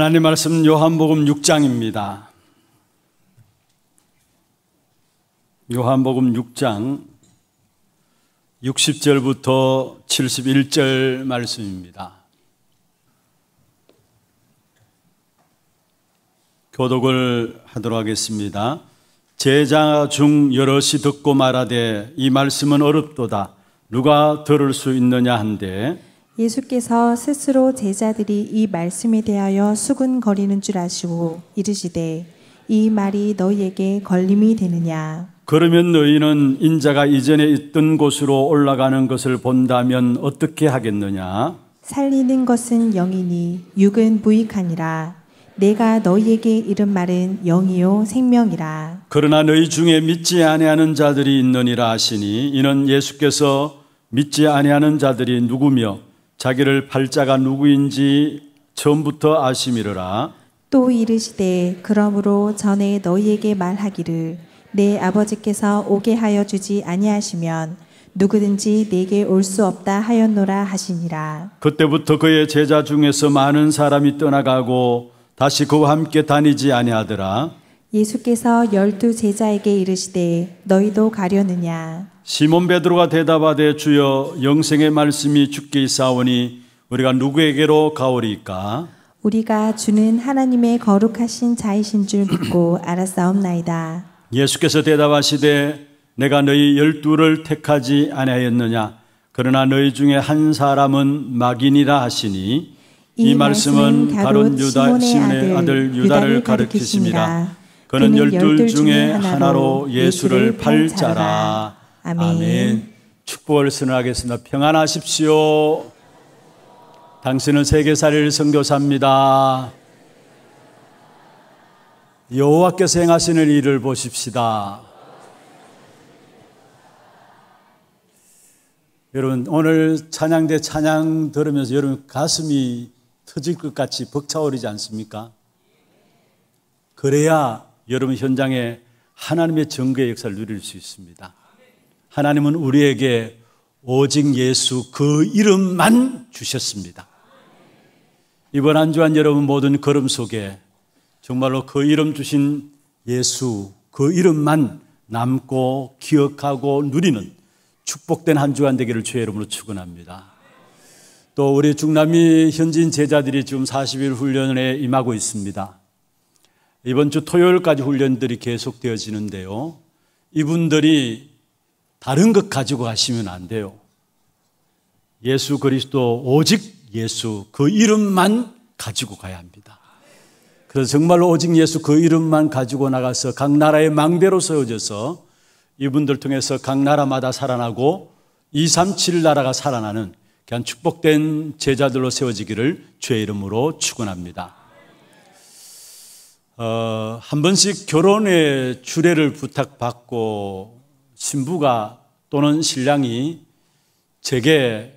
하나님 말씀 요한복음 6장입니다. 요한복음 6장 60절부터 71절 말씀입니다. 교독을 하도록 하겠습니다. 제자 중 여럿이 듣고 말하되 이 말씀은 어렵도다. 누가 들을 수 있느냐 한데 예수께서 스스로 제자들이 이 말씀에 대하여 수근거리는줄 아시고 이르시되 이 말이 너희에게 걸림이 되느냐 그러면 너희는 인자가 이전에 있던 곳으로 올라가는 것을 본다면 어떻게 하겠느냐 살리는 것은 영이니 육은 무익하니라 내가 너희에게 이른 말은 영이요 생명이라 그러나 너희 중에 믿지 아니하는 자들이 있느니라 하시니 이는 예수께서 믿지 아니하는 자들이 누구며 자기를 발자가 누구인지 처음부터 아심이러라. 또 이르시되 그러므로 전에 너희에게 말하기를 내 아버지께서 오게 하여 주지 아니하시면 누구든지 내게 올 수 없다 하였노라 하시니라. 그때부터 그의 제자 중에서 많은 사람이 떠나가고 다시 그와 함께 다니지 아니하더라. 예수께서 열두 제자에게 이르시되 너희도 가려느냐 시몬 베드로가 대답하되 주여 영생의 말씀이 주께 있사오니 우리가 누구에게로 가오리까 우리가 주는 하나님의 거룩하신 자이신 줄 믿고 알았사옵나이다 예수께서 대답하시되 내가 너희 열두를 택하지 아니하였느냐 그러나 너희 중에 한 사람은 막인이라 하시니 이, 이 말씀은 가롯 유다 시몬의 아들, 아들 유다를 가르치십니다. 그는 열둘 중에 하나로 예수를 팔자라. 아멘. 축복을 선언하겠습니다. 평안하십시오. 당신은 세계사를 선교사입니다. 여호와께서 행하시는 일을 보십시다. 여러분 오늘 찬양대 찬양 들으면서 여러분 가슴이 터질 것 같이 벅차오르지 않습니까? 그래야 여러분 현장에 하나님의 정교의 역사를 누릴 수 있습니다. 하나님은 우리에게 오직 예수 그 이름만 주셨습니다. 이번 한 주한 여러분 모든 걸음 속에 정말로 그 이름 주신 예수 그 이름만 남고 기억하고 누리는 축복된 한 주간 되기를 주의 이름으로 축원합니다. 또 우리 중남미 현지인 제자들이 지금 40일 훈련에 임하고 있습니다. 이번 주 토요일까지 훈련들이 계속되어지는데요. 이분들이 다른 것 가지고 가시면 안 돼요. 예수 그리스도 오직 예수 그 이름만 가지고 가야 합니다. 그래서 정말로 오직 예수 그 이름만 가지고 나가서 각 나라의 망대로 세워져서 이분들 통해서 각 나라마다 살아나고 237 나라가 살아나는 그냥 축복된 제자들로 세워지기를 주의 이름으로 축원합니다. 어, 한 번씩 결혼의 주례를 부탁받고 신부가 또는 신랑이 제게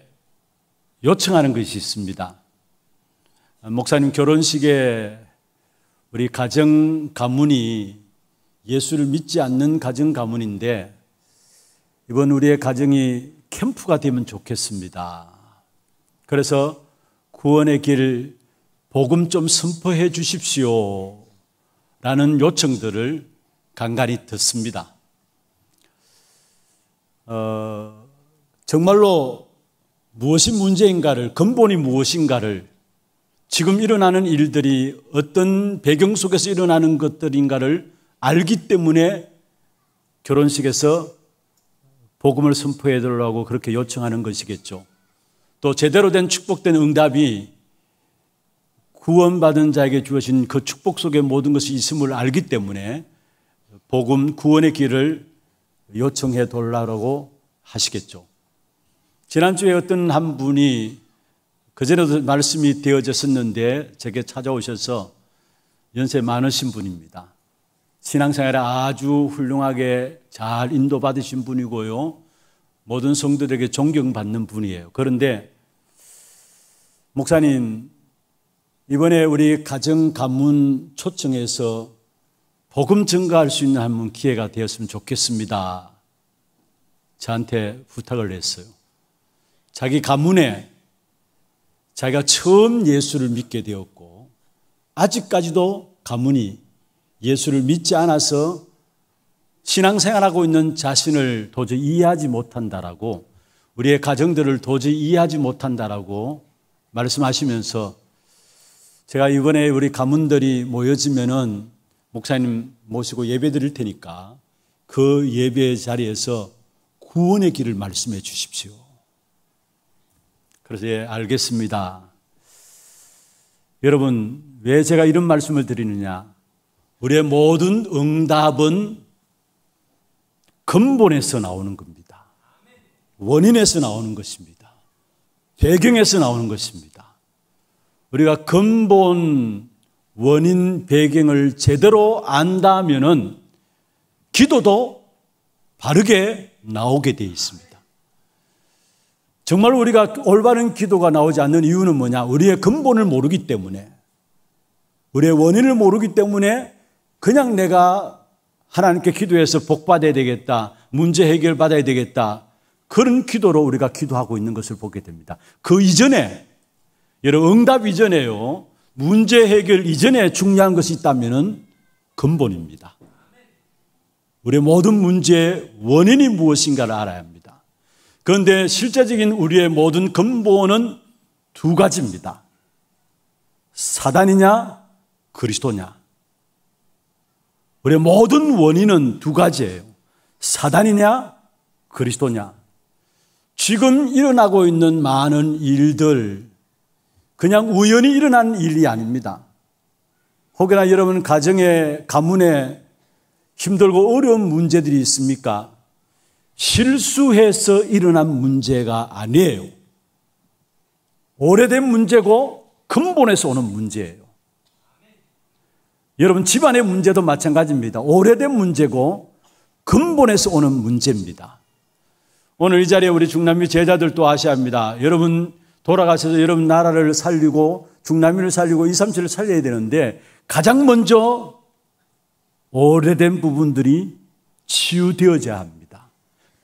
요청하는 것이 있습니다. 목사님 결혼식에 우리 가정 가문이 예수를 믿지 않는 가정 가문인데 이번 우리의 가정이 캠프가 되면 좋겠습니다. 그래서 구원의 길 복음 좀 선포해 주십시오. 라는 요청들을 간간히 듣습니다. 어, 정말로 무엇이 문제인가를, 근본이 무엇인가를, 지금 일어나는 일들이 어떤 배경 속에서 일어나는 것들인가를 알기 때문에 결혼식에서 복음을 선포해 달라고 그렇게 요청하는 것이겠죠. 또 제대로 된 축복된 응답이 구원받은 자에게 주어진 그 축복 속에 모든 것이 있음을 알기 때문에 복음 구원의 길을 요청해 돌라라고 하시겠죠. 지난주에 어떤 한 분이 그전에도 말씀이 되어졌었는데 제게 찾아오셔서 연세 많으신 분입니다. 신앙생활에 아주 훌륭하게 잘 인도받으신 분이고요. 모든 성도들에게 존경받는 분이에요. 그런데 목사님 이번에 우리 가정 가문 초청에서 복음 증가할 수 있는 한번 기회가 되었으면 좋겠습니다. 저한테 부탁을 했어요. 자기 가문에 자기가 처음 예수를 믿게 되었고 아직까지도 가문이 예수를 믿지 않아서 신앙생활하고 있는 자신을 도저히 이해하지 못한다라고 우리의 가정들을 도저히 이해하지 못한다라고 말씀하시면서 제가 이번에 우리 가문들이 모여지면은 목사님 모시고 예배 드릴 테니까 그 예배 자리에서 구원의 길을 말씀해 주십시오. 그래서 예, 알겠습니다. 여러분, 왜 제가 이런 말씀을 드리느냐? 우리의 모든 응답은 근본에서 나오는 겁니다. 원인에서 나오는 것입니다. 배경에서 나오는 것입니다. 우리가 근본 원인 배경을 제대로 안다면은 기도도 바르게 나오게 되어 있습니다. 정말 우리가 올바른 기도가 나오지 않는 이유는 뭐냐? 우리의 근본을 모르기 때문에, 우리의 원인을 모르기 때문에 그냥 내가 하나님께 기도해서 복 받아야 되겠다, 문제 해결 받아야 되겠다 그런 기도로 우리가 기도하고 있는 것을 보게 됩니다. 그 이전에 여러분 응답 이전에요. 문제 해결 이전에 중요한 것이 있다면 근본입니다. 우리 모든 문제의 원인이 무엇인가를 알아야 합니다. 그런데 실제적인 우리의 모든 근본은 두 가지입니다. 사단이냐 그리스도냐. 우리 모든 원인은 두 가지예요. 사단이냐 그리스도냐. 지금 일어나고 있는 많은 일들, 그냥 우연히 일어난 일이 아닙니다. 혹여나 여러분 가정에, 가문에 힘들고 어려운 문제들이 있습니까? 실수해서 일어난 문제가 아니에요. 오래된 문제고 근본에서 오는 문제예요. 여러분 집안의 문제도 마찬가지입니다. 오래된 문제고 근본에서 오는 문제입니다. 오늘 이 자리에 우리 중남미 제자들도 아셔야 합니다. 여러분 돌아가셔서 여러분 나라를 살리고 중남미를 살리고 이삼칠을 살려야 되는데 가장 먼저 오래된 부분들이 치유되어야 져 합니다.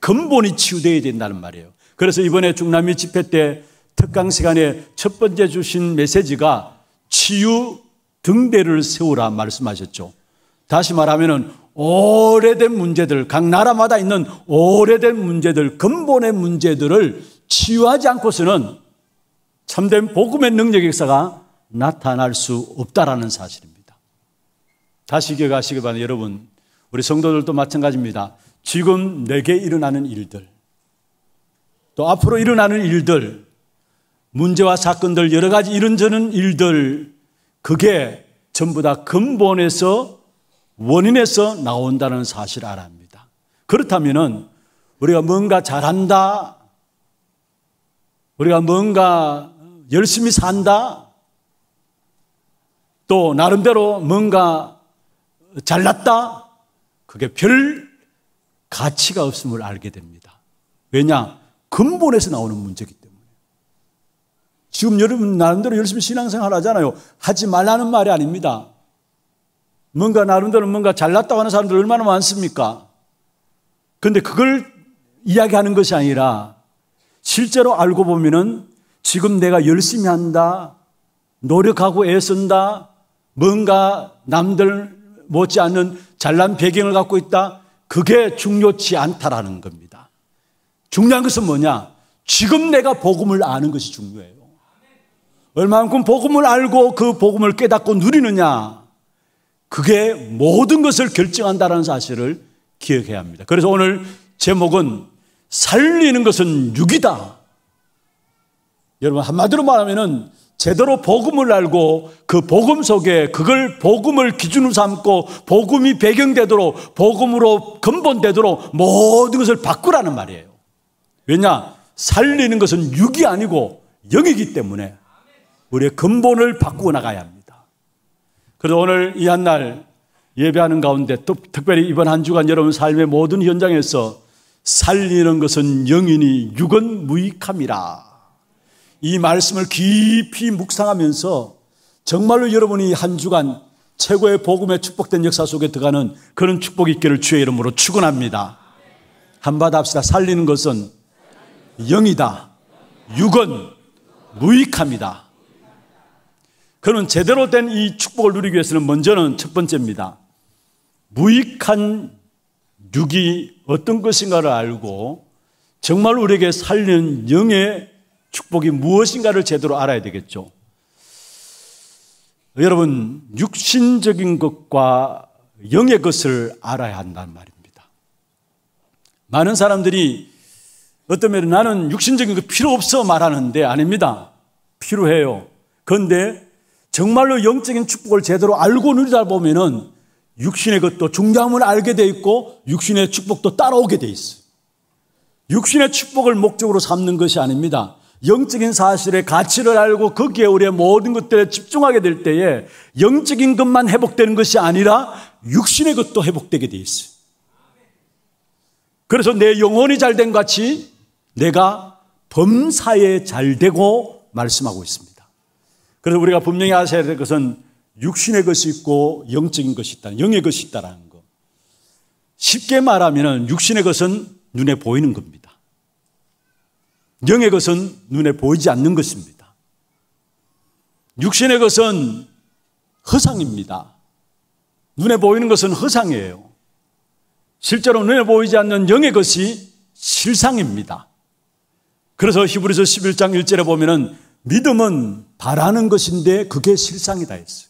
근본이 치유되어야 된다는 말이에요. 그래서 이번에 중남미 집회 때 특강 시간에 첫 번째 주신 메시지가 치유 등대를 세우라 말씀하셨죠. 다시 말하면은 오래된 문제들, 각 나라마다 있는 오래된 문제들, 근본의 문제들을 치유하지 않고서는 참된 복음의 능력 역사가 나타날 수 없다라는 사실입니다. 다시 기억하시기 바랍니다. 여러분, 우리 성도들도 마찬가지입니다. 지금 내게 일어나는 일들, 또 앞으로 일어나는 일들, 문제와 사건들, 여러 가지 이런저런 일들, 그게 전부 다 근본에서, 원인에서 나온다는 사실알아 합니다. 그렇다면은 우리가 뭔가 잘한다, 우리가 뭔가 열심히 산다. 또 나름대로 뭔가 잘났다. 그게 별 가치가 없음을 알게 됩니다. 왜냐? 근본에서 나오는 문제기 때문에. 지금 여러분 나름대로 열심히 신앙생활 하잖아요. 하지 말라는 말이 아닙니다. 뭔가 나름대로 뭔가 잘났다고 하는 사람들 얼마나 많습니까? 근데 그걸 이야기하는 것이 아니라 실제로 알고 보면은 지금 내가 열심히 한다. 노력하고 애쓴다. 뭔가 남들 못지않은 잘난 배경을 갖고 있다. 그게 중요치 않다라는 겁니다. 중요한 것은 뭐냐? 지금 내가 복음을 아는 것이 중요해요. 얼마만큼 복음을 알고 그 복음을 깨닫고 누리느냐. 그게 모든 것을 결정한다라는 사실을 기억해야 합니다. 그래서 오늘 제목은 살리는 것은 육이다. 여러분 한마디로 말하면은 제대로 복음을 알고 그 복음 속에 그걸 복음을 기준으로 삼고 복음이 배경되도록 복음으로 근본되도록 모든 것을 바꾸라는 말이에요. 왜냐? 살리는 것은 육이 아니고 영이기 때문에 우리의 근본을 바꾸어 나가야 합니다. 그래서 오늘 이한날 예배하는 가운데 또 특별히 이번 한 주간 여러분 삶의 모든 현장에서 살리는 것은 영이니 육은 무익함이라. 이 말씀을 깊이 묵상하면서 정말로 여러분이 한 주간 최고의 복음의 축복된 역사 속에 들어가는 그런 축복이 있기를 주의 이름으로 축원합니다. 한바다 합시다. 살리는 것은 영이다. 육은 무익합니다. 그는 제대로 된 이 축복을 누리기 위해서는 먼저는 첫 번째입니다. 무익한 육이 어떤 것인가를 알고 정말 우리에게 살리는 영의 축복이 무엇인가를 제대로 알아야 되겠죠. 여러분, 육신적인 것과 영의 것을 알아야 한다는 말입니다. 많은 사람들이 어떤 면에 나는 육신적인 거 필요 없어 말하는데 아닙니다. 필요해요. 그런데 정말로 영적인 축복을 제대로 알고 누리다 보면은 육신의 것도 중요함을 알게 돼 있고 육신의 축복도 따라오게 돼 있어요. 육신의 축복을 목적으로 삼는 것이 아닙니다. 영적인 사실의 가치를 알고 거기에 우리의 모든 것들에 집중하게 될 때에 영적인 것만 회복되는 것이 아니라 육신의 것도 회복되게 돼 있어요. 그래서 내 영혼이 잘 된 같이 내가 범사에 잘 되고 말씀하고 있습니다. 그래서 우리가 분명히 아셔야 될 것은 육신의 것이 있고 영적인 것이 있다, 영의 것이 있다라는 거. 쉽게 말하면 육신의 것은 눈에 보이는 겁니다. 영의 것은 눈에 보이지 않는 것입니다. 육신의 것은 허상입니다. 눈에 보이는 것은 허상이에요. 실제로 눈에 보이지 않는 영의 것이 실상입니다. 그래서 히브리서 11장 1절에 보면은 믿음은 바라는 것인데 그게 실상이다 했어요.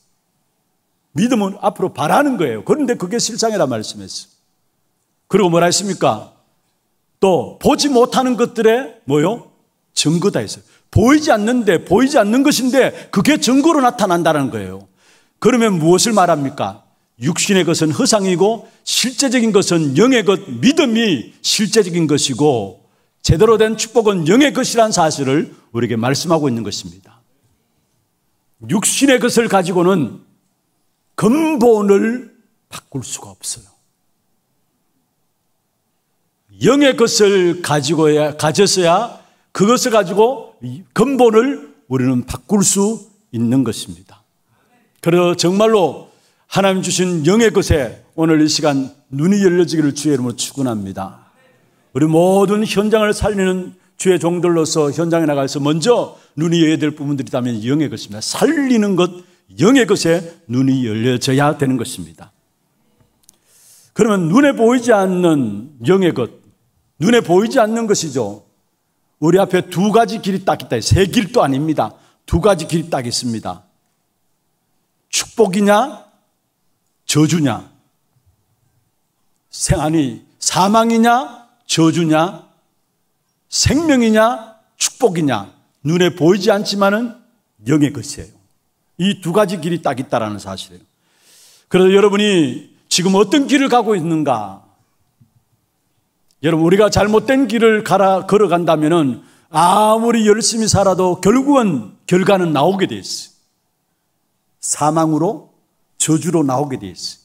믿음은 앞으로 바라는 거예요. 그런데 그게 실상이라 말씀했어요. 그리고 뭐라 했습니까? 또 보지 못하는 것들의 뭐요? 증거다 했어요. 보이지 않는데 보이지 않는 것인데 그게 증거로 나타난다는 거예요. 그러면 무엇을 말합니까? 육신의 것은 허상이고 실제적인 것은 영의 것, 믿음이 실제적인 것이고 제대로 된 축복은 영의 것이란 사실을 우리에게 말씀하고 있는 것입니다. 육신의 것을 가지고는 근본을 바꿀 수가 없어요. 영의 것을 가지고야, 가졌어야 그것을 가지고 근본을 우리는 바꿀 수 있는 것입니다. 그래서 정말로 하나님 주신 영의 것에 오늘 이 시간 눈이 열려지기를 주의 이름으로 축원합니다. 우리 모든 현장을 살리는 주의 종들로서 현장에 나가서 먼저 눈이 열려야 될 부분들이 있다면 영의 것입니다. 살리는 것, 영의 것에 눈이 열려져야 되는 것입니다. 그러면 눈에 보이지 않는 영의 것, 눈에 보이지 않는 것이죠. 우리 앞에 두 가지 길이 딱 있다. 세 길도 아닙니다. 두 가지 길이 딱 있습니다. 축복이냐, 저주냐. 생, 아니, 사망이냐, 저주냐, 생명이냐, 축복이냐. 눈에 보이지 않지만은 영의 것이에요. 이 두 가지 길이 딱 있다라는 사실이에요. 그래서 여러분이 지금 어떤 길을 가고 있는가? 여러분, 우리가 잘못된 길을 가라, 걸어간다면 아무리 열심히 살아도 결국은 결과는 나오게 돼 있어요. 사망으로, 저주로 나오게 돼 있어요.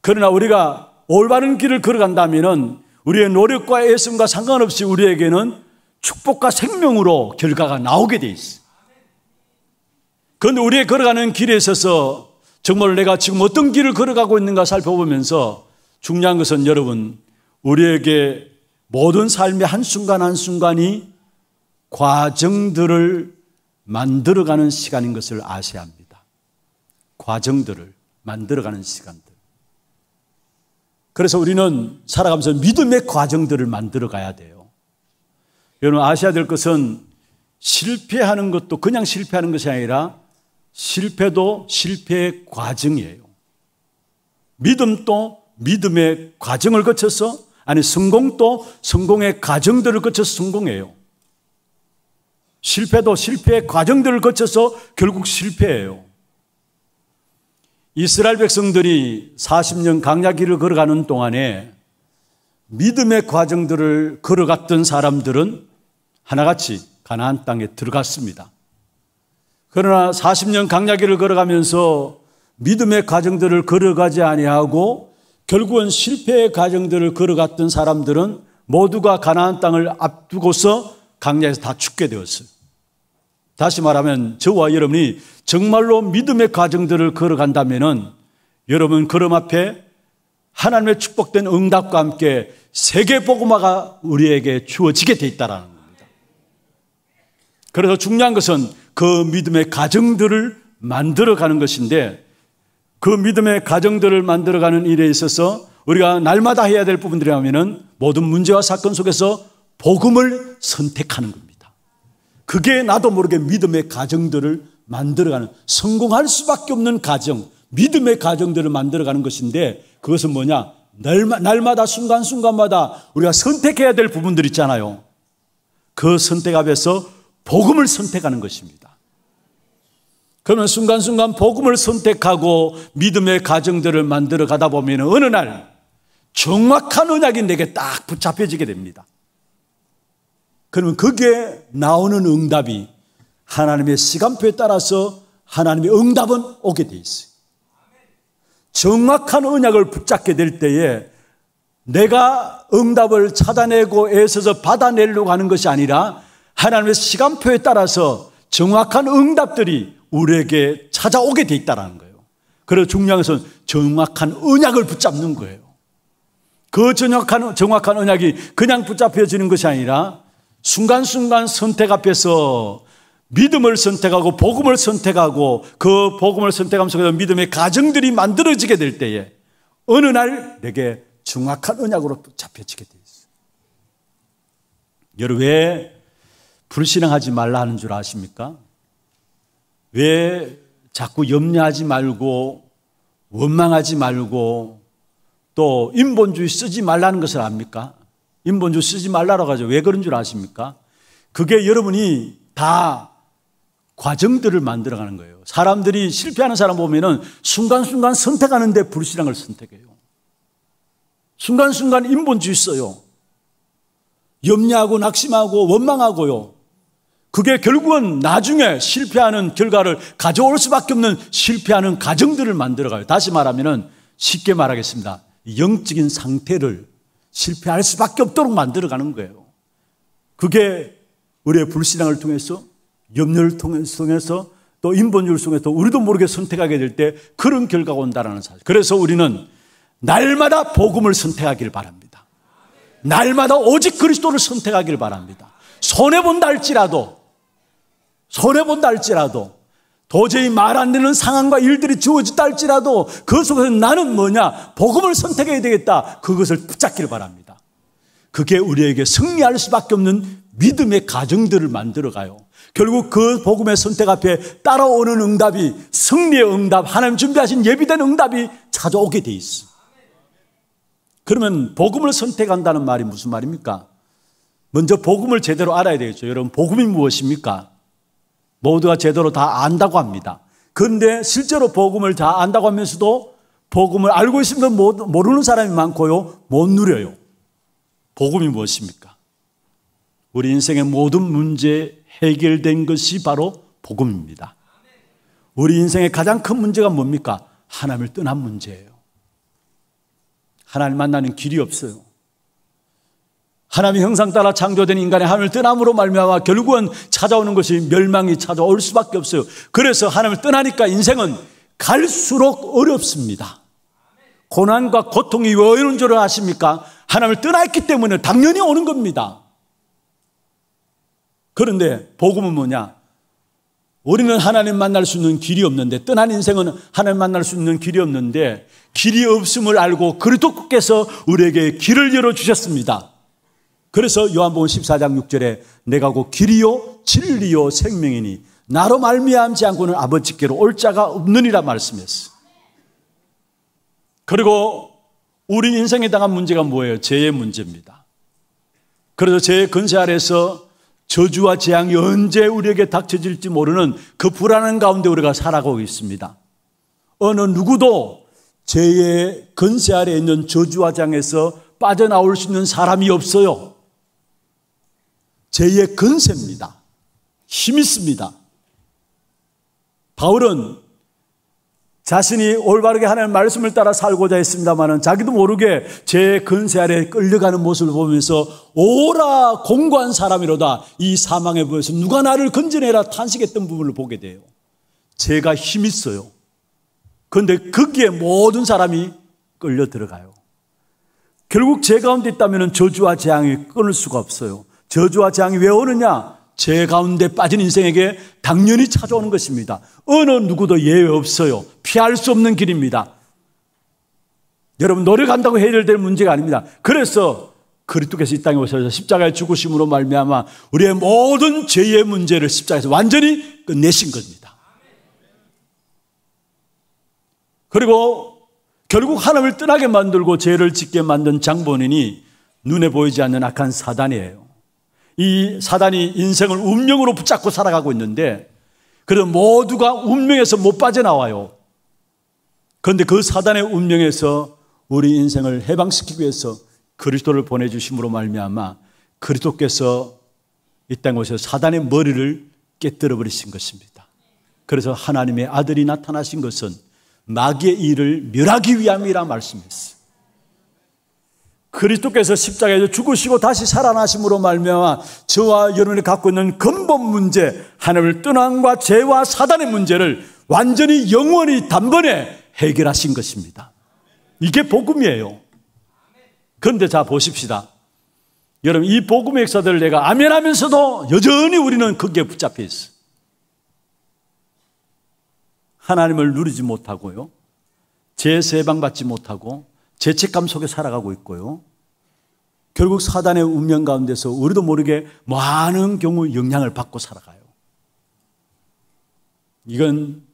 그러나 우리가 올바른 길을 걸어간다면 우리의 노력과 애씀과 상관없이 우리에게는 축복과 생명으로 결과가 나오게 돼 있어요. 그런데 우리의 걸어가는 길에 있어서 정말 내가 지금 어떤 길을 걸어가고 있는가 살펴보면서 중요한 것은 여러분 우리에게 모든 삶의 한순간 한순간이 과정들을 만들어가는 시간인 것을 아셔야 합니다. 과정들을 만들어가는 시간들. 그래서 우리는 살아가면서 믿음의 과정들을 만들어가야 돼요. 여러분 아셔야 될 것은 실패하는 것도 그냥 실패하는 것이 아니라 실패도 실패의 과정이에요. 믿음도 믿음의 과정을 거쳐서 아니, 성공도 성공의 과정들을 거쳐서 성공해요. 실패도 실패의 과정들을 거쳐서 결국 실패해요. 이스라엘 백성들이 40년 강약길를 걸어가는 동안에 믿음의 과정들을 걸어갔던 사람들은 하나같이 가나안 땅에 들어갔습니다. 그러나 40년 강약길를 걸어가면서 믿음의 과정들을 걸어가지 아니하고 결국은 실패의 과정들을 걸어갔던 사람들은 모두가 가나안 땅을 앞두고서 강야에서 다 죽게 되었어요. 다시 말하면 저와 여러분이 정말로 믿음의 과정들을 걸어간다면은 여러분 걸음 앞에 하나님의 축복된 응답과 함께 세계 복음화가 우리에게 주어지게 돼 있다라는 겁니다. 그래서 중요한 것은 그 믿음의 과정들을 만들어 가는 것인데 그 믿음의 가정들을 만들어가는 일에 있어서 우리가 날마다 해야 될 부분들이라면은 모든 문제와 사건 속에서 복음을 선택하는 겁니다. 그게 나도 모르게 믿음의 가정들을 만들어가는 성공할 수밖에 없는 가정, 믿음의 가정들을 만들어가는 것인데 그것은 뭐냐? 날마, 날마다 순간순간마다 우리가 선택해야 될 부분들 있잖아요. 그 선택 앞에서 복음을 선택하는 것입니다. 그러면 순간순간 복음을 선택하고 믿음의 가정들을 만들어 가다 보면 어느 날 정확한 언약이 내게 딱 붙잡혀지게 됩니다. 그러면 그게 나오는 응답이 하나님의 시간표에 따라서 하나님의 응답은 오게 돼 있어요. 정확한 언약을 붙잡게 될 때에 내가 응답을 찾아내고 애써서 받아내려고 하는 것이 아니라 하나님의 시간표에 따라서 정확한 응답들이 우리에게 찾아오게 돼 있다라는 거예요. 그래서 중요한 것은 정확한 언약을 붙잡는 거예요. 그 정확한, 정확한 언약이 그냥 붙잡혀지는 것이 아니라 순간순간 선택 앞에서 믿음을 선택하고 복음을 선택하고 그 복음을 선택하면서 믿음의 가정들이 만들어지게 될 때에 어느 날 내게 정확한 언약으로 잡혀지게 돼 있어요. 여러분 왜 불신앙하지 말라 하는 줄 아십니까? 왜 자꾸 염려하지 말고 원망하지 말고 또 인본주의 쓰지 말라는 것을 압니까? 인본주의 쓰지 말라고 하죠. 왜 그런 줄 아십니까? 그게 여러분이 다 과정들을 만들어가는 거예요. 사람들이 실패하는 사람 보면은 순간순간 선택하는데 불신한 걸 선택해요. 순간순간 인본주의 써요. 염려하고 낙심하고 원망하고요. 그게 결국은 나중에 실패하는 결과를 가져올 수밖에 없는 실패하는 가정들을 만들어가요. 다시 말하면 쉽게 말하겠습니다. 영적인 상태를 실패할 수밖에 없도록 만들어가는 거예요. 그게 우리의 불신앙을 통해서 염려를 통해서 또인본율의를 통해서 우리도 모르게 선택하게 될 때 그런 결과가 온다는 사실. 그래서 우리는 날마다 복음을 선택하길 바랍니다. 날마다 오직 그리스도를 선택하길 바랍니다. 손해본다 할지라도 손해본다 할지라도 도저히 말 안 되는 상황과 일들이 주어진다 할지라도 그 속에서 나는 뭐냐? 복음을 선택해야 되겠다. 그것을 붙잡기를 바랍니다. 그게 우리에게 승리할 수밖에 없는 믿음의 가정들을 만들어가요. 결국 그 복음의 선택 앞에 따라오는 응답이 승리의 응답, 하나님 준비하신 예비된 응답이 찾아오게 돼 있어. 그러면 복음을 선택한다는 말이 무슨 말입니까? 먼저 복음을 제대로 알아야 되겠죠. 여러분, 복음이 무엇입니까? 모두가 제대로 다 안다고 합니다. 그런데 실제로 복음을 다 안다고 하면서도 복음을 알고 있으면 모르는 사람이 많고요. 못 누려요. 복음이 무엇입니까? 우리 인생의 모든 문제 해결된 것이 바로 복음입니다. 우리 인생의 가장 큰 문제가 뭡니까? 하나님을 떠난 문제예요. 하나님 만나는 길이 없어요. 하나님의 형상 따라 창조된 인간의 하늘을 떠남으로 말미암아 결국은 찾아오는 것이 멸망이 찾아올 수밖에 없어요. 그래서 하나님을 떠나니까 인생은 갈수록 어렵습니다. 고난과 고통이 왜 오는 줄 아십니까? 하나님을 떠났기 때문에 당연히 오는 겁니다. 그런데 복음은 뭐냐? 우리는 하나님 만날 수 있는 길이 없는데 떠난 인생은 하나님 만날 수 있는 길이 없는데 길이 없음을 알고 그리스도께서 우리에게 길을 열어 주셨습니다. 그래서 요한복음 14장 6절에 내가 곧 길이요 진리요 생명이니 나로 말미암지 않고는 아버지께로 올 자가 없느니라 말씀했어. 그리고 우리 인생에 당한 문제가 뭐예요? 죄의 문제입니다. 그래서 죄의 근세 아래서 저주와 재앙이 언제 우리에게 닥쳐질지 모르는 그 불안한 가운데 우리가 살아가고 있습니다. 어느 누구도 죄의 근세 아래 있는 저주와 장에서 빠져나올 수 있는 사람이 없어요. 죄의 근세입니다. 힘 있습니다. 바울은 자신이 올바르게 하나님 말씀을 따라 살고자 했습니다만 자기도 모르게 죄의 근세 아래 끌려가는 모습을 보면서 오라 공고한 사람이로다 이 사망에 보여서 누가 나를 건져내라 탄식했던 부분을 보게 돼요. 죄가 힘 있어요. 그런데 거기에 그 모든 사람이 끌려 들어가요. 결국 죄 가운데 있다면 저주와 재앙이 끊을 수가 없어요. 저주와 재앙이 왜 오느냐? 죄 가운데 빠진 인생에게 당연히 찾아오는 것입니다. 어느 누구도 예외 없어요. 피할 수 없는 길입니다. 여러분 노력한다고 해결될 문제가 아닙니다. 그래서 그리스도께서 이 땅에 오셔서 십자가에 죽으심으로 말미암아 우리의 모든 죄의 문제를 십자가에서 완전히 끝내신 겁니다. 그리고 결국 하나님을 떠나게 만들고 죄를 짓게 만든 장본인이 눈에 보이지 않는 악한 사단이에요. 이 사단이 인생을 운명으로 붙잡고 살아가고 있는데 그런 모두가 운명에서 못 빠져나와요. 그런데 그 사단의 운명에서 우리 인생을 해방시키기 위해서 그리스도를 보내주심으로 말미암아 그리스도께서 이땅 곳에 서 사단의 머리를 깨뜨려 버리신 것입니다. 그래서 하나님의 아들이 나타나신 것은 마귀의 일을 멸하기 위함이라 말씀했어요. 그리스도께서 십자가에서 죽으시고 다시 살아나심으로 말미암아 저와 여러분이 갖고 있는 근본 문제, 하나님을 떠남과 죄와 사단의 문제를 완전히 영원히 단번에 해결하신 것입니다. 이게 복음이에요. 그런데 자 보십시다. 여러분 이 복음의 역사들을 내가 아멘하면서도 여전히 우리는 거기에 붙잡혀 있어. 하나님을 누리지 못하고요. 제세방받지 못하고 죄책감 속에 살아가고 있고요. 결국 사단의 운명 가운데서 우리도 모르게 많은 경우 영향을 받고 살아가요. 이건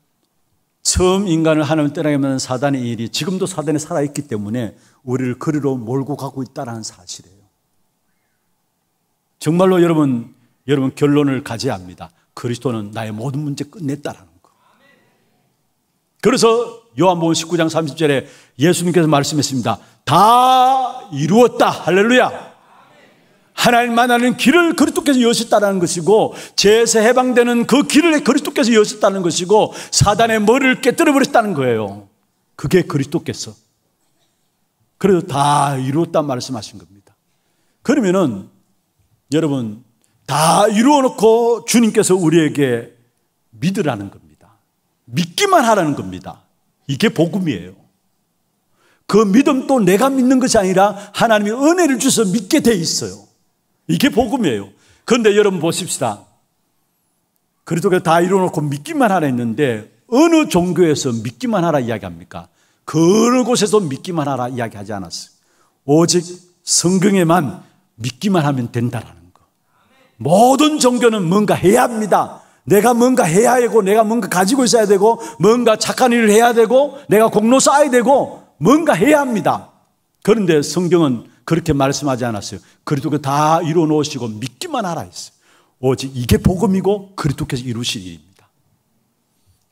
처음 인간을 하나님 때나게 만 사단의 일이 지금도 사단이 살아있기 때문에 우리를 그리로 몰고 가고 있다는 사실이에요. 정말로 여러분, 여러분 결론을 가져야 합니다. 그리스도는 나의 모든 문제 끝냈다라는 거. 그래서 요한복음 19장 30절에 예수님께서 말씀했습니다. 다 이루었다. 할렐루야. 하나님만 아는 길을 그리스도께서 여셨다는 것이고 죄에서 해방되는 그 길을 그리스도께서 여셨다는 것이고 사단의 머리를 깨뜨려 버렸다는 거예요. 그게 그리스도께서. 그래서 다 이루었다 말씀하신 겁니다. 그러면은 여러분 다 이루어 놓고 주님께서 우리에게 믿으라는 겁니다. 믿기만 하라는 겁니다. 이게 복음이에요. 그 믿음도 내가 믿는 것이 아니라 하나님이 은혜를 주서 셔 믿게 돼 있어요. 이게 복음이에요. 그런데 여러분 보십시다. 그리스도가 다 이뤄놓고 믿기만 하라 했는데 어느 종교에서 믿기만 하라 이야기합니까? 그느 곳에서 믿기만 하라 이야기하지 않았어요. 오직 성경에만 믿기만 하면 된다라는 거. 모든 종교는 뭔가 해야 합니다. 내가 뭔가 해야 되고 내가 뭔가 가지고 있어야 되고 뭔가 착한 일을 해야 되고 내가 공로 쌓아야 되고 뭔가 해야 합니다. 그런데 성경은 그렇게 말씀하지 않았어요. 그리스도가 그 다 이루어 놓으시고 믿기만 하라 했어요. 오직 이게 복음이고 그리스도께서 이루신 일입니다.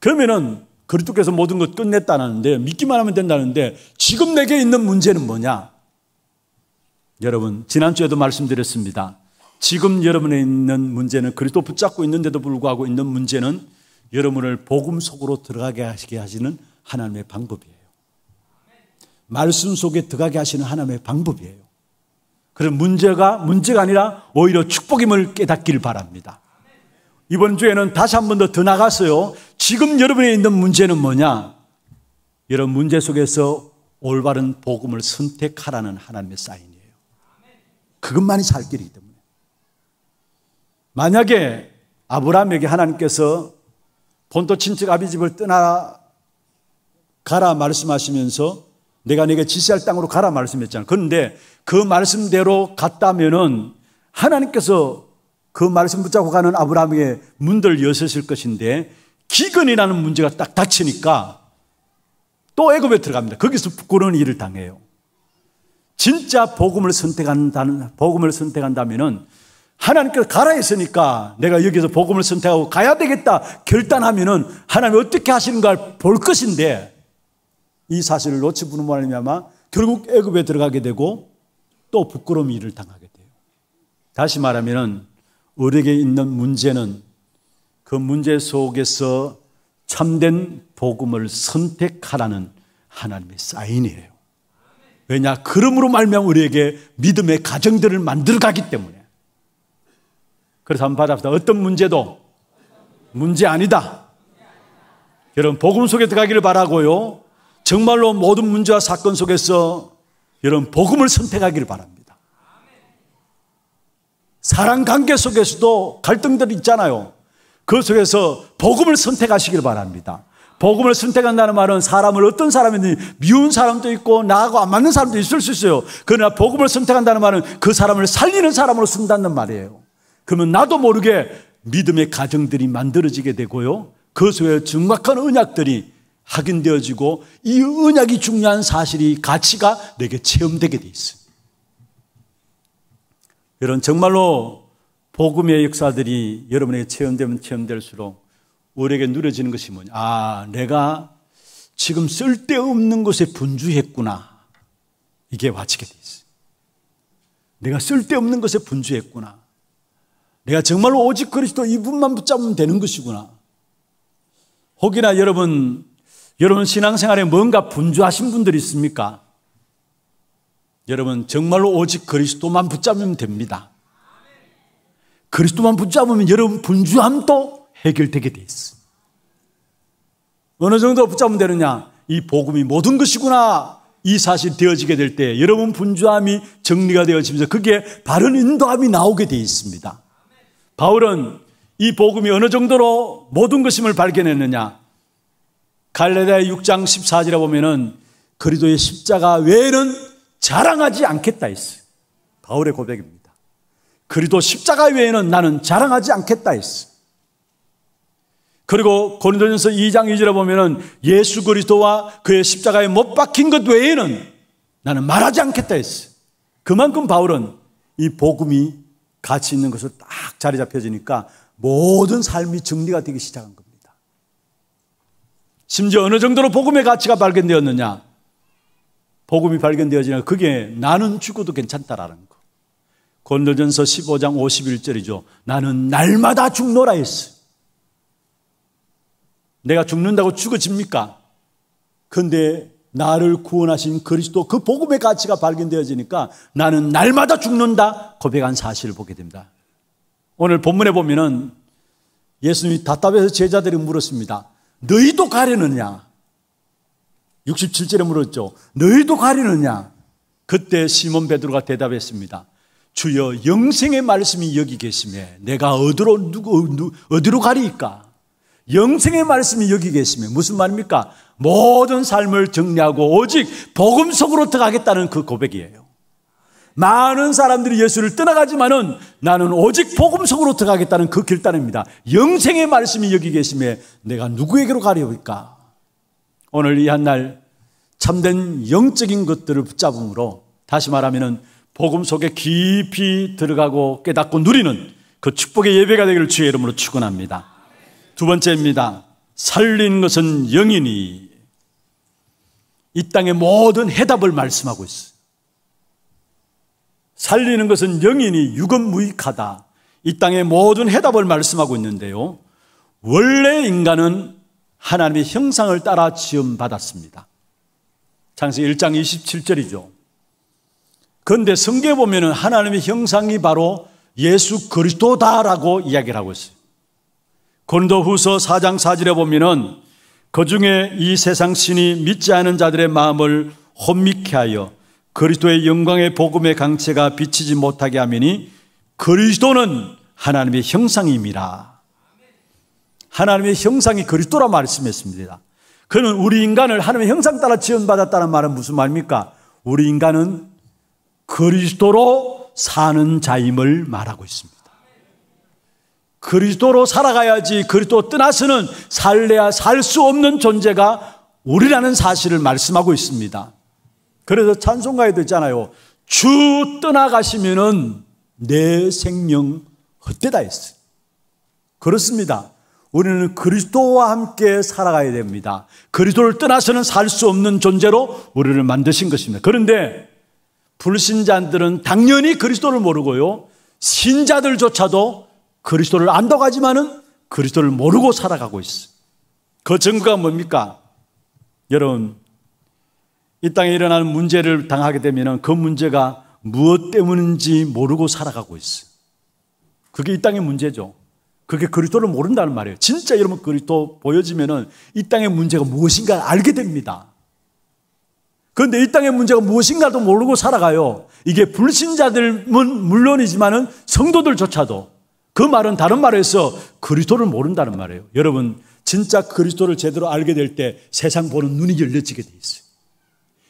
그러면은 그리스도께서 모든 것 끝냈다는데 믿기만 하면 된다는데 지금 내게 있는 문제는 뭐냐? 여러분 지난주에도 말씀드렸습니다. 지금 여러분에 있는 문제는 그리스도 붙잡고 있는데도 불구하고 있는 문제는 여러분을 복음 속으로 들어가게 하시게 하시는 하나님의 방법이에요. 말씀 속에 들어가게 하시는 하나님의 방법이에요. 그런 문제가 문제가 아니라 오히려 축복임을 깨닫기를 바랍니다. 이번 주에는 다시 한 번 더 더 나가서요. 지금 여러분에 있는 문제는 뭐냐? 여러 문제 속에서 올바른 복음을 선택하라는 하나님의 사인이에요. 그것만이 살 길이기 때문에. 만약에 아브라함에게 하나님께서 본토 친척 아비집을 떠나 가라 말씀하시면서 내가 네게 지시할 땅으로 가라 말씀했잖아요. 그런데 그 말씀대로 갔다면은 하나님께서 그 말씀 붙잡고 가는 아브라함에게 문들 여셨을 것인데 기근이라는 문제가 딱 닥치니까 또 애굽에 들어갑니다. 거기서 부끄러운 일을 당해요. 진짜 복음을 선택한다는 복음을 선택한다면은 하나님께서 가라 했으니까 내가 여기서 복음을 선택하고 가야 되겠다 결단하면은 하나님이 어떻게 하시는가를 볼 것인데 이 사실을 놓치고 말미암아 결국 애굽에 들어가게 되고 또 부끄러움 일을 당하게 돼요. 다시 말하면은 우리에게 있는 문제는 그 문제 속에서 참된 복음을 선택하라는 하나님의 사인이에요. 왜냐? 그러므로 말면 우리에게 믿음의 가정들을 만들어 가기 때문에. 그래서 한번 받아봅시다. 어떤 문제도 문제 아니다. 여러분, 복음 속에 들어가기를 바라고요. 정말로 모든 문제와 사건 속에서 여러분, 복음을 선택하기를 바랍니다. 사랑 관계 속에서도 갈등들이 있잖아요. 그 속에서 복음을 선택하시길 바랍니다. 복음을 선택한다는 말은 사람을 어떤 사람이든 미운 사람도 있고 나하고 안 맞는 사람도 있을 수 있어요. 그러나 복음을 선택한다는 말은 그 사람을 살리는 사람으로 쓴다는 말이에요. 그러면 나도 모르게 믿음의 가정들이 만들어지게 되고요. 그것에 외정한 언약들이 확인되어지고 이 언약이 중요한 사실이 가치가 내게 체험되게 돼 있습니다. 정말로 복음의 역사들이 여러분에게 체험되면 체험될수록 우리에게 누려지는 것이 뭐냐? 아, 내가 지금 쓸데없는 것에 분주했구나. 이게 와치게 돼있어 내가 쓸데없는 것에 분주했구나. 내가 정말로 오직 그리스도 이분만 붙잡으면 되는 것이구나. 혹이나 여러분, 여러분 신앙생활에 뭔가 분주하신 분들 있습니까? 여러분, 정말로 오직 그리스도만 붙잡으면 됩니다. 그리스도만 붙잡으면 여러분 분주함도 해결되게 돼 있어. 어느 정도 붙잡으면 되느냐? 이 복음이 모든 것이구나. 이 사실 되어지게 될 때 여러분 분주함이 정리가 되어지면서 그게 바른 인도함이 나오게 돼 있습니다. 바울은 이 복음이 어느 정도로 모든 것임을 발견했느냐? 갈레다 6장 14절에 보면은 그리도의 십자가 외에는 자랑하지 않겠다 했어 바울의 고백입니다. 그리도 십자가 외에는 나는 자랑하지 않겠다 했어 그리고 고린도전서 2장 2절에 보면은 예수 그리스도와 그의 십자가에 못 박힌 것 외에는 나는 말하지 않겠다 했어 그만큼 바울은 이 복음이 가치 있는 것으로 딱 자리 잡혀지니까 모든 삶이 정리가 되기 시작한 겁니다. 심지어 어느 정도로 복음의 가치가 발견되었느냐? 복음이 발견되어지냐 그게 나는 죽어도 괜찮다라는 거. 권도전서 15장 51절이죠. 나는 날마다 죽노라 했어. 내가 죽는다고 죽어집니까? 근데 나를 구원하신 그리스도 그 복음의 가치가 발견되어지니까 나는 날마다 죽는다 고백한 사실을 보게 됩니다. 오늘 본문에 보면은 예수님이 답답해서 제자들이 물었습니다. 너희도 가려느냐? 67절에 물었죠. 너희도 가려느냐? 그때 시몬 베드로가 대답했습니다. 주여 영생의 말씀이 여기 계심에 내가 어디로 누구 어디로 가리까? 영생의 말씀이 여기 계시면 무슨 말입니까? 모든 삶을 정리하고 오직 복음 속으로 들어가겠다는 그 고백이에요. 많은 사람들이 예수를 떠나가지만은 나는 오직 복음 속으로 들어가겠다는 그 결단입니다. 영생의 말씀이 여기 계심에 내가 누구에게로 가려울까? 오늘 이 한날 참된 영적인 것들을 붙잡음으로 다시 말하면은 복음 속에 깊이 들어가고 깨닫고 누리는 그 축복의 예배가 되기를 주의 이름으로 축원합니다. 두 번째입니다. 살리는 것은 영이니 이 땅의 모든 해답을 말씀하고 있어요. 살리는 것은 영이니 유검무익하다. 이 땅의 모든 해답을 말씀하고 있는데요. 원래 인간은 하나님의 형상을 따라 지음 받았습니다. 창세기 1장 27절이죠. 그런데 성경에 보면 하나님의 형상이 바로 예수 그리스도다라고 이야기를 하고 있어요. 고린도후서 4장 4절에 보면은 그 중에 이 세상 신이 믿지 않은 자들의 마음을 혼미케 하여 그리스도의 영광의 복음의 강체가 비치지 못하게 하매니 그리스도는 하나님의 형상입니다. 하나님의 형상이 그리스도라 말씀했습니다. 그는 우리 인간을 하나님의 형상 따라 지원받았다는 말은 무슨 말입니까? 우리 인간은 그리스도로 사는 자임을 말하고 있습니다. 그리스도로 살아가야지 그리스도 떠나서는 살래야 살 수 없는 존재가 우리라는 사실을 말씀하고 있습니다. 그래서 찬송가에도 있잖아요. 주 떠나가시면은 내 생명 헛되다 했어요. 그렇습니다. 우리는 그리스도와 함께 살아가야 됩니다. 그리스도를 떠나서는 살 수 없는 존재로 우리를 만드신 것입니다. 그런데 불신자들은 당연히 그리스도를 모르고요. 신자들조차도 그리스도를 안다고 하지만은 그리스도를 모르고 살아가고 있어그 증거가 뭡니까? 여러분, 이 땅에 일어나는 문제를 당하게 되면 그 문제가 무엇 때문인지 모르고 살아가고 있어 그게 이 땅의 문제죠. 그게 그리스도를 모른다는 말이에요. 진짜 여러분 그리스도 보여지면은 이 땅의 문제가 무엇인가 알게 됩니다. 그런데 이 땅의 문제가 무엇인가도 모르고 살아가요. 이게 불신자들은 물론이지만은 성도들조차도 그 말은 다른 말에서 그리스도를 모른다는 말이에요. 여러분, 진짜 그리스도를 제대로 알게 될 때 세상 보는 눈이 열려지게 돼 있어요.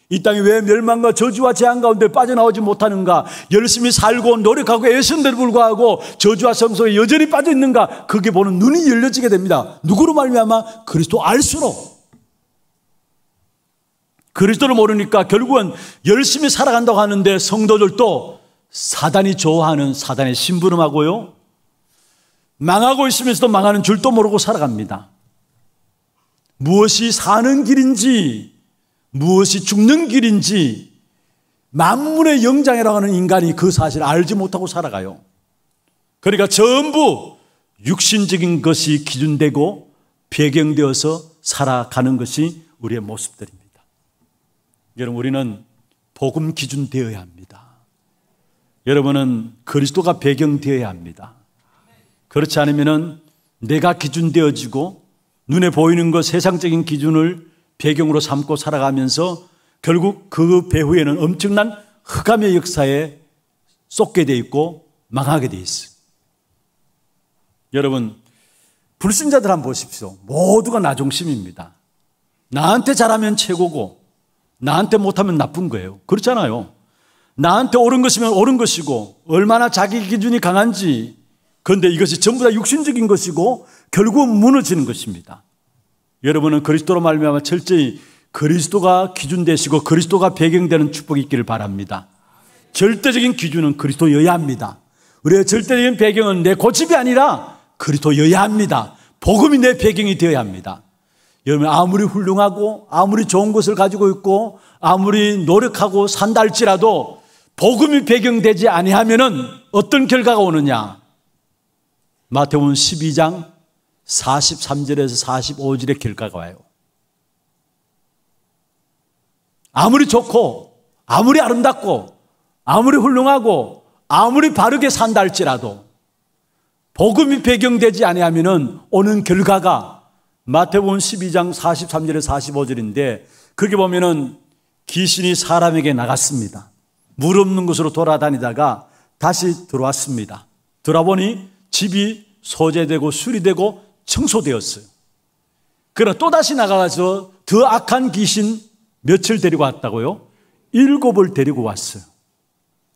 이 땅이 왜 멸망과 저주와 재앙 가운데 빠져나오지 못하는가? 열심히 살고 노력하고 애쓴데도 불구하고 저주와 성소에 여전히 빠져 있는가? 그게 보는 눈이 열려지게 됩니다. 누구로 말미암아 그리스도 알수록 그리스도를 모르니까 결국은 열심히 살아간다고 하는데 성도들도 사단이 좋아하는 사단의 심부름하고요. 망하고 있으면서도 망하는 줄도 모르고 살아갑니다. 무엇이 사는 길인지, 무엇이 죽는 길인지, 만물의 영장이라고 하는 인간이 그 사실을 알지 못하고 살아가요. 그러니까 전부 육신적인 것이 기준되고 배경되어서 살아가는 것이 우리의 모습들입니다. 여러분, 우리는 복음 기준되어야 합니다. 여러분은 그리스도가 배경되어야 합니다. 그렇지 않으면은 내가 기준되어지고 눈에 보이는 것 세상적인 기준을 배경으로 삼고 살아가면서 결국 그 배후에는 엄청난 흑암의 역사에 쏟게 돼 있고 망하게 돼 있어요. 여러분 불신자들 한번 보십시오. 모두가 나중심입니다. 나한테 잘하면 최고고 나한테 못하면 나쁜 거예요. 그렇잖아요. 나한테 옳은 것이면 옳은 것이고 얼마나 자기 기준이 강한지 그런데 이것이 전부 다 육신적인 것이고 결국 무너지는 것입니다. 여러분은 그리스도로 말미암아 철저히 그리스도가 기준 되시고 그리스도가 배경되는 축복이 있기를 바랍니다. 절대적인 기준은 그리스도여야 합니다. 우리의 절대적인 배경은 내 고집이 아니라 그리스도여야 합니다. 복음이 내 배경이 되어야 합니다. 여러분 아무리 훌륭하고 아무리 좋은 것을 가지고 있고 아무리 노력하고 산다 할지라도 복음이 배경되지 아니하면 어떤 결과가 오느냐? 마태복음 12장 43절에서 45절의 결과가 와요. 아무리 좋고 아무리 아름답고 아무리 훌륭하고 아무리 바르게 산다 할지라도 복음이 배경되지 아니하면은 오는 결과가 마태복음 12장 43절에 서 45절인데 그게 보면은 귀신이 사람에게 나갔습니다. 물 없는 곳으로 돌아다니다가 다시 들어왔습니다. 돌아보니 집이 소재되고 수리되고 청소되었어요. 그러나 또다시 나가서 더 악한 귀신 며칠 데리고 왔다고요? 일곱을 데리고 왔어요.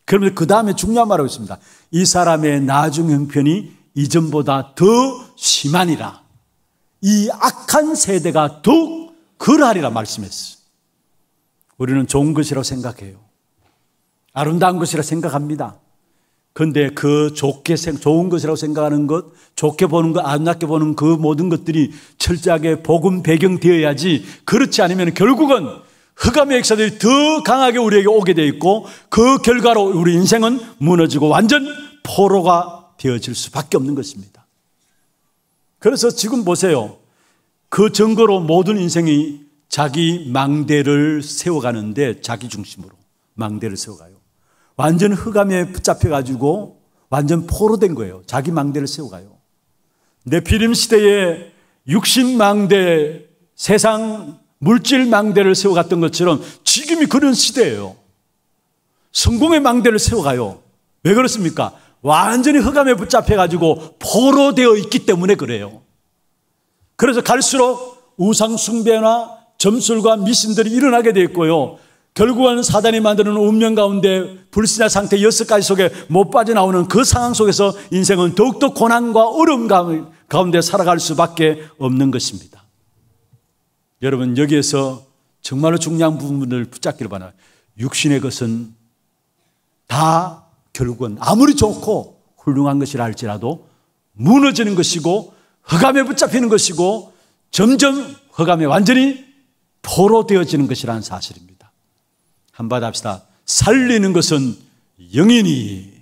그러면 그 다음에 중요한 말하고 습니다이 사람의 나중 형편이 이전보다 더 심하니라. 이 악한 세대가 더욱 그러하리라 말씀했어요. 우리는 좋은 것이라고 생각해요. 아름다운 것이라 생각합니다. 근데 그 좋게, 좋은 것이라고 생각하는 것, 좋게 보는 것, 안낫게 보는 그 모든 것들이 철저하게 복음 배경되어야지 그렇지 않으면 결국은 흑암의 역사들이 더 강하게 우리에게 오게 되어 있고 그 결과로 우리 인생은 무너지고 완전 포로가 되어질 수밖에 없는 것입니다. 그래서 지금 보세요. 그 증거로 모든 인생이 자기 망대를 세워가는데 자기 중심으로 망대를 세워가요. 완전 흑암에 붙잡혀가지고 완전 포로 된 거예요. 자기 망대를 세워가요. 근데 비림시대에 육신망대, 세상 물질망대를 세워갔던 것처럼 지금이 그런 시대예요. 성공의 망대를 세워가요. 왜 그렇습니까? 완전히 흑암에 붙잡혀가지고 포로 되어 있기 때문에 그래요. 그래서 갈수록 우상숭배나 점술과 미신들이 일어나게 되었고요. 결국은 사단이 만드는 운명 가운데 불신의 상태 여섯 가지 속에 못 빠져나오는 그 상황 속에서 인생은 더욱더 고난과 어려움 가운데 살아갈 수밖에 없는 것입니다. 여러분 여기에서 정말로 중요한 부분을 붙잡기를 바라. 육신의 것은 다 결국은 아무리 좋고 훌륭한 것이라 할지라도 무너지는 것이고 허감에 붙잡히는 것이고 점점 허감에 완전히 포로 되어지는 것이라는 사실입니다. 한바디 합시다. 살리는 것은 영이니.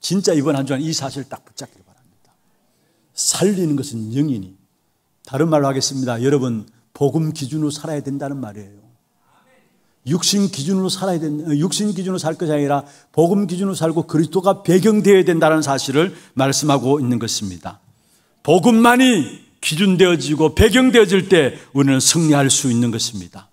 진짜 이번 한 주간 이 사실을 딱 붙잡기를 바랍니다. 살리는 것은 영이니. 다른 말로 하겠습니다. 여러분, 복음 기준으로 살아야 된다는 말이에요. 육신 기준으로 살아야 된, 어, 육신 기준으로 살 것이 아니라 복음 기준으로 살고 그리스도가 배경되어야 된다는 사실을 말씀하고 있는 것입니다. 복음만이 기준되어지고 배경되어질 때 우리는 승리할 수 있는 것입니다.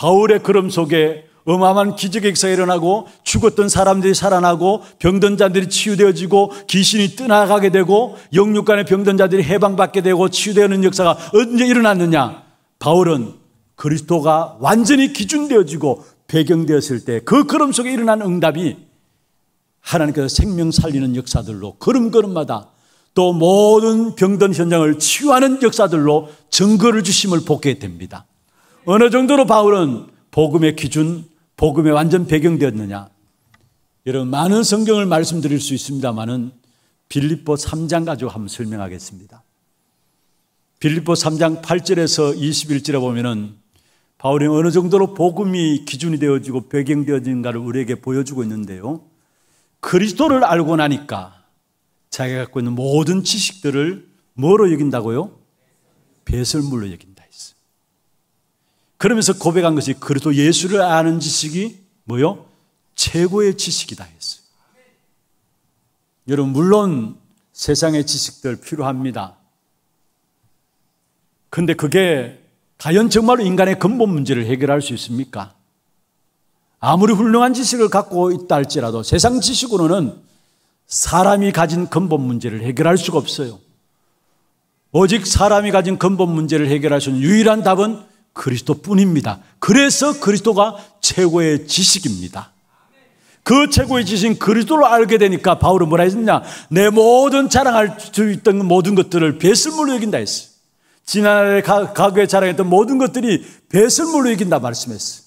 바울의 걸음 속에 어마어마한 기적의 역사가 일어나고 죽었던 사람들이 살아나고 병든 자들이 치유되어지고 귀신이 떠나가게 되고 영육 간의 병든 자들이 해방받게 되고 치유되는 역사가 언제 일어났느냐? 바울은 그리스도가 완전히 기준되어지고 배경되었을 때그 걸음 속에 일어난 응답이 하나님께서 생명 살리는 역사들로 걸음걸음마다 또 모든 병든 현장을 치유하는 역사들로 증거를 주심을 복게 됩니다. 어느 정도로 바울은 복음의 기준, 복음의 완전 배경되었느냐? 여러분 많은 성경을 말씀드릴 수 있습니다만은 빌립보 3장 가지고 한번 설명하겠습니다. 빌립보 3장 8절에서 21절에 보면은 바울이 어느 정도로 복음이 기준이 되어지고 배경되어진가를 우리에게 보여주고 있는데요. 그리스도를 알고 나니까 자기가 갖고 있는 모든 지식들을 뭐로 여긴다고요? 배설물로 여긴다. 그러면서 고백한 것이 그래도 예수를 아는 지식이 뭐요? 최고의 지식이다 했어요. 여러분 물론 세상의 지식들 필요합니다. 근데 그게 과연 정말로 인간의 근본 문제를 해결할 수 있습니까? 아무리 훌륭한 지식을 갖고 있다 할지라도 세상 지식으로는 사람이 가진 근본 문제를 해결할 수가 없어요. 오직 사람이 가진 근본 문제를 해결할 수 있는 유일한 답은 그리스도뿐입니다. 그래서 그리스도가 최고의 지식입니다. 그 최고의 지신 그리스도를 알게 되니까 바울은 뭐라 했느냐? 내 모든 자랑할 수 있던 모든 것들을 배설물로 여긴다 했어 지난해 가거에 자랑했던 모든 것들이 배설물로 여긴다 말씀했어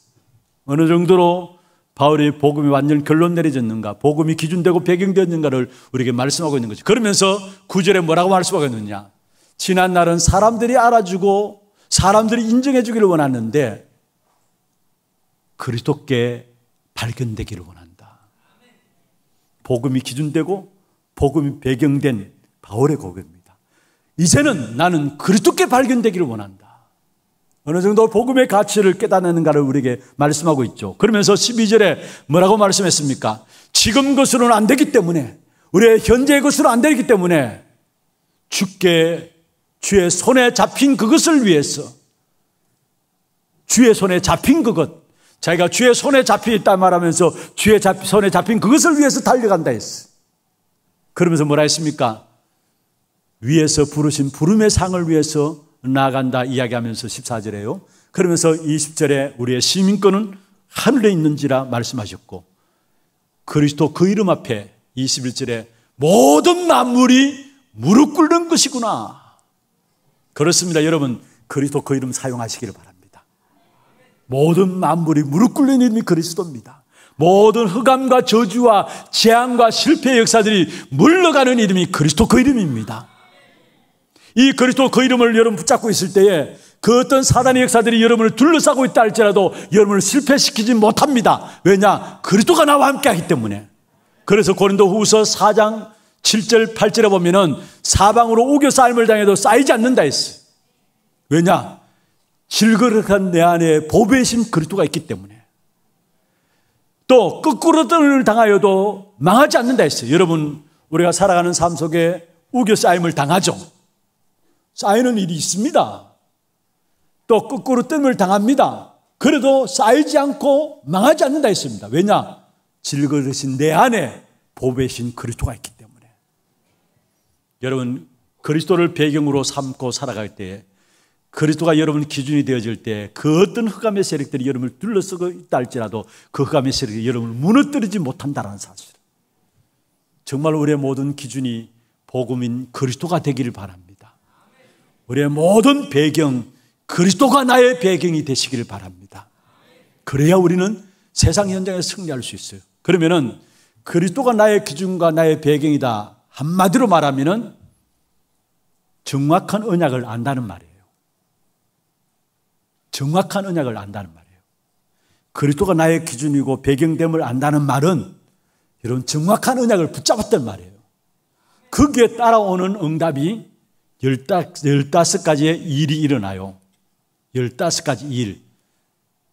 어느 정도로 바울이 복음이 완전 결론 내려졌는가, 복음이 기준되고 배경되었는가를 우리에게 말씀하고 있는 거죠. 그러면서 구절에 뭐라고 말씀하겠느냐 지난 날은 사람들이 알아주고 사람들이 인정해 주기를 원하는데 그리스도께 발견되기를 원한다. 복음이 기준되고 복음이 배경된 바울의 고백입니다. 이제는 나는 그리스도께 발견되기를 원한다. 어느 정도 복음의 가치를 깨닫는가를 우리에게 말씀하고 있죠. 그러면서 12절에 뭐라고 말씀했습니까? 지금 것으로는 안 되기 때문에 우리의 현재의 것으로 안 되기 때문에 죽게 주의 손에 잡힌 그것을 위해서 주의 손에 잡힌 그것 자기가 주의 손에 잡힌있다 말하면서 주의 잡, 손에 잡힌 그것을 위해서 달려간다 했어 그러면서 뭐라 했습니까? 위에서 부르신 부름의 상을 위해서 나간다 이야기하면서 14절에요. 그러면서 20절에 우리의 시민권은 하늘에 있는지라 말씀하셨고 그리스도 그 이름 앞에 21절에 모든 만물이 무릎 꿇는 것이구나. 그렇습니다. 여러분, 그리스도 그 이름 사용하시기를 바랍니다. 모든 만물이 무릎 꿇는 이름이 그리스도입니다. 모든 흑암과 저주와 재앙과 실패의 역사들이 물러가는 이름이 그리스도 그 이름입니다. 이 그리스도 그 이름을 여러분 붙잡고 있을 때에 그 어떤 사단의 역사들이 여러분을 둘러싸고 있다 할지라도 여러분을 실패시키지 못합니다. 왜냐? 그리스도가 나와 함께 하기 때문에. 그래서 고린도 후서 4장 7절, 8절에 보면은 사방으로 우겨 삶을 당해도 쌓이지 않는다 했어요. 왜냐? 질그릇한 내 안에 보배심 그리스도가 있기 때문에. 또 거꾸로 르을 당하여도 망하지 않는다 했어요. 여러분, 우리가 살아가는 삶 속에 우겨 쌓임을 당하죠. 쌓이는 일이 있습니다. 또 거꾸로 뜸을 당합니다. 그래도 쌓이지 않고 망하지 않는다 했습니다. 왜냐? 질그릇인 내 안에 보배신 그리스가 있기 때문에. 여러분 그리스도를 배경으로 삼고 살아갈 때 그리스도가 여러분 기준이 되어질 때그 어떤 흑암의 세력들이 여러분을 둘러쓰고 있다 할지라도 그 흑암의 세력이 여러분을 무너뜨리지 못한다는 사실. 정말 우리의 모든 기준이 복음인 그리스도가 되기를 바랍니다. 우리의 모든 배경, 그리스도가 나의 배경이 되시기를 바랍니다. 그래야 우리는 세상 현장에 승리할 수 있어요. 그러면은 그리스도가 나의 기준과 나의 배경이다. 한마디로 말하면 정확한 언약을 안다는 말이에요. 정확한 언약을 안다는 말이에요. 그리스도가 나의 기준이고 배경됨을 안다는 말은 이런 정확한 언약을 붙잡았단 말이에요. 거기에 따라오는 응답이 열다섯 가지의 일이 일어나요. 열다섯 가지 일.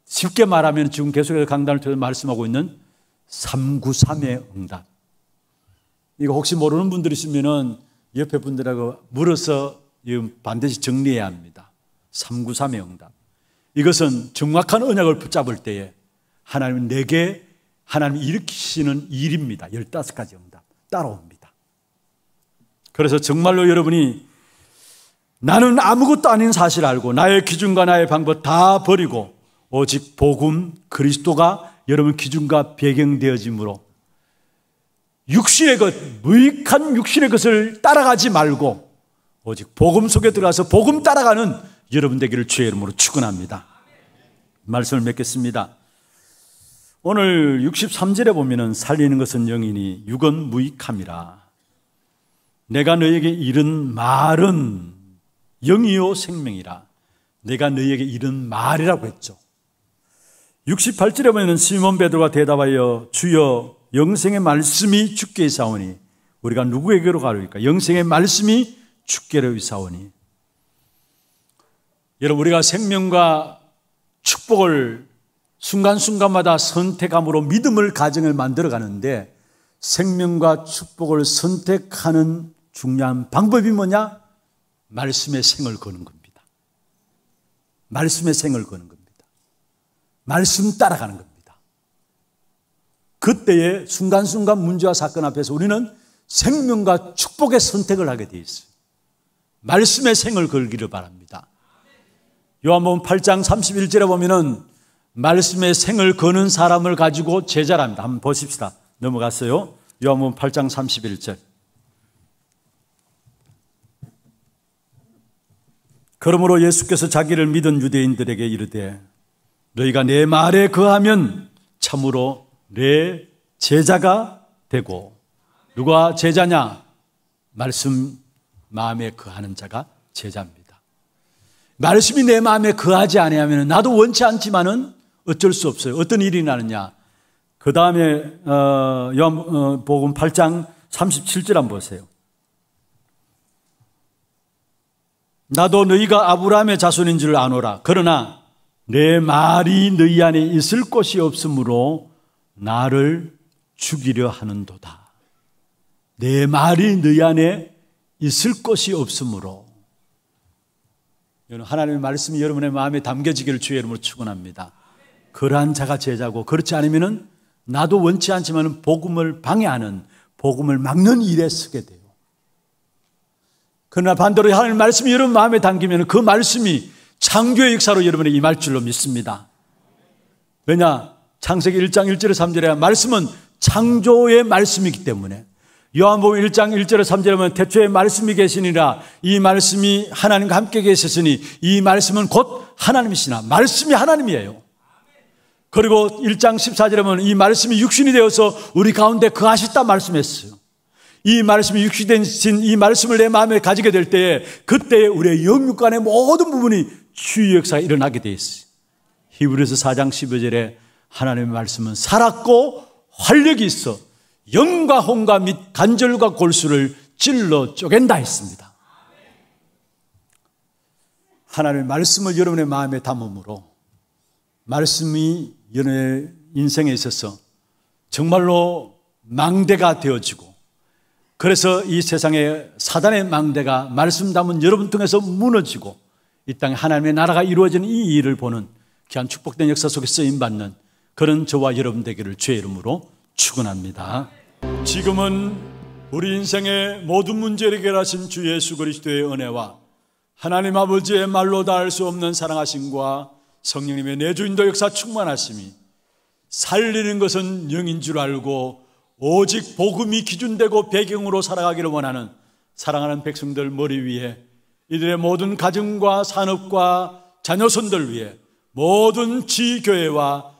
쉽게 말하면 지금 계속해서 강단을 통해서 말씀하고 있는 393의 응답. 이거 혹시 모르는 분들있으면은 옆에 분들하고 물어서 반드시 정리해야 합니다. 393의 응답. 이것은 정확한 언약을 붙잡을 때에 하나님 내게 하나님 일으키시는 일입니다. 15가지 응답. 따라옵니다. 그래서 정말로 여러분이 나는 아무것도 아닌 사실 알고 나의 기준과 나의 방법 다 버리고 오직 복음 그리스도가 여러분 기준과 배경되어짐으로 육신의 것, 무익한 육신의 것을 따라가지 말고 오직 복음 속에 들어가서 복음 따라가는 여러분 되기를 주의 이름으로 축원합니다. 말씀을 맺겠습니다. 오늘 63절에 보면은 살리는 것은 영이니 육은 무익함이라. 내가 너에게 이른 말은 영이요 생명이라. 내가 너에게 이른 말이라고 했죠. 68절에 보면 시몬 베드로가 대답하여 주여 영생의 말씀이 주께 사오니 우리가 누구에게로 가려니까 영생의 말씀이 주께로 사오니 여러분 우리가 생명과 축복을 순간순간마다 선택함으로 믿음을 가정을 만들어 가는데 생명과 축복을 선택하는 중요한 방법이 뭐냐? 말씀의 생을 거는 겁니다. 말씀의 생을 거는 겁니다. 말씀 따라가는 겁니다. 그때의 순간순간 문제와 사건 앞에서 우리는 생명과 축복의 선택을 하게 돼 있어요. 말씀의 생을 걸기를 바랍니다. 요한복음 8장 31절에 보면은 말씀의 생을 거는 사람을 가지고 제자랍니다. 한번 보십시다. 넘어갔어요. 요한복음 8장 31절. 그러므로 예수께서 자기를 믿은 유대인들에게 이르되 너희가 내 말에 거하면 참으로 내 제자가 되고 누가 제자냐? 말씀 마음에 그하는 자가 제자입니다. 말씀이 내 마음에 그하지 아니면 나도 원치 않지만은 어쩔 수 없어요. 어떤 일이 나느냐? 그 다음에 어, 요한복음 어, 8장 37절 한번 보세요. 나도 너희가 아브라함의 자손인 줄 아노라. 그러나 내 말이 너희 안에 있을 곳이 없으므로 나를 죽이려 하는도다. 내 말이 너희 안에 있을 것이 없으므로 하나님의 말씀이 여러분의 마음에 담겨지기를 주의 이름으로 축원합니다. 그러한 자가 제자고 그렇지 않으면은 나도 원치 않지만 복음을 방해하는 복음을 막는 일에 쓰게 돼요. 그러나 반대로 하나님 말씀이 여러분 마음에 담기면 그 말씀이 창조의 역사로 여러분에 임할 줄로 믿습니다. 왜냐? 창세기 1장 1절에 3절에 말씀은 창조의 말씀이기 때문에 요한복음 1장 1절에 3절에 보면 대초에 말씀이 계시니라 이 말씀이 하나님과 함께 계셨으니 이 말씀은 곧 하나님이시나 말씀이 하나님이에요. 그리고 1장 14절에 보면 이 말씀이 육신이 되어서 우리 가운데 그하셨다 말씀했어요. 이 말씀이 육신된 신, 이 말씀을 내 마음에 가지게 될 때에 그때에 우리의 영육간의 모든 부분이 치유 역사가 일어나게 되어 있어요. 히브리서 4장 15절에 하나님의 말씀은 살았고 활력이 있어 영과 혼과 및 간절과 골수를 찔러 쪼갠다 했습니다. 하나님의 말씀을 여러분의 마음에 담음으로 말씀이 여러분의 인생에 있어서 정말로 망대가 되어지고 그래서 이 세상에 사단의 망대가 말씀 담은 여러분 통해서 무너지고 이 땅에 하나님의 나라가 이루어지는 이 일을 보는 귀한 축복된 역사 속에 쓰임받는 그런 저와 여러분 되기를 주의 이름으로 축원합니다. 지금은 우리 인생의 모든 문제를 해결하신 주 예수 그리스도의 은혜와 하나님 아버지의 말로 닿을 수 없는 사랑하심과 성령님의 내주인도 역사 충만하심이 살리는 것은 영인 줄 알고 오직 복음이 기준되고 배경으로 살아가기를 원하는 사랑하는 백성들 머리 위에 이들의 모든 가정과 산업과 자녀손들 위에 모든 지교회와